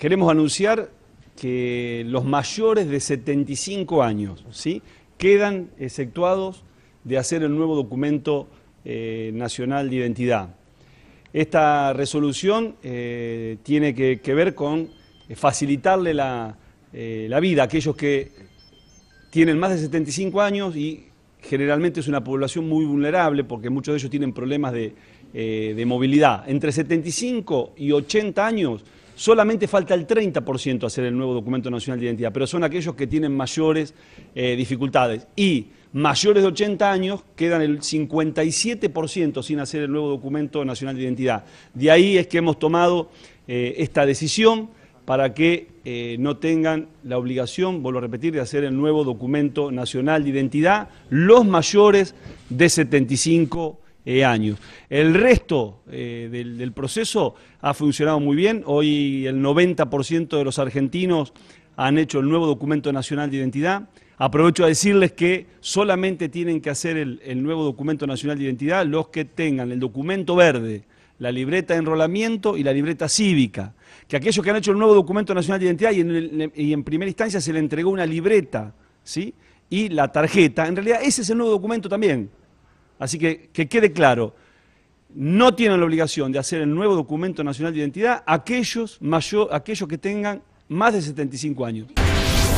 queremos anunciar que los mayores de 75 años ¿sí? quedan exceptuados de hacer el nuevo documento eh, nacional de identidad. Esta resolución eh, tiene que, ver con eh, facilitarle la, vida a aquellos que tienen más de 75 años y generalmente es una población muy vulnerable porque muchos de ellos tienen problemas de movilidad. Entre 75 y 80 años Solamente falta el 30% hacer el nuevo documento nacional de identidad, pero son aquellos que tienen mayores eh, dificultades. Y mayores de 80 años quedan el 57% sin hacer el nuevo documento nacional de identidad. De ahí es que hemos tomado eh, esta decisión para que eh, no tengan la obligación, vuelvo a repetir, de hacer el nuevo documento nacional de identidad los mayores de 75 eh, el resto eh, del, proceso ha funcionado muy bien. Hoy el 90% de los argentinos han hecho el nuevo documento nacional de identidad. Aprovecho a decirles que solamente tienen que hacer el, nuevo documento nacional de identidad los que tengan el documento verde, la libreta de enrolamiento y la libreta cívica. Que aquellos que han hecho el nuevo documento nacional de identidad y en, primera instancia se le entregó una libreta, ¿sí? Y la tarjeta, en realidad ese es el nuevo documento también. Así que que quede claro, no tienen la obligación de hacer el nuevo documento nacional de identidad aquellos, aquellos que tengan más de 75 años.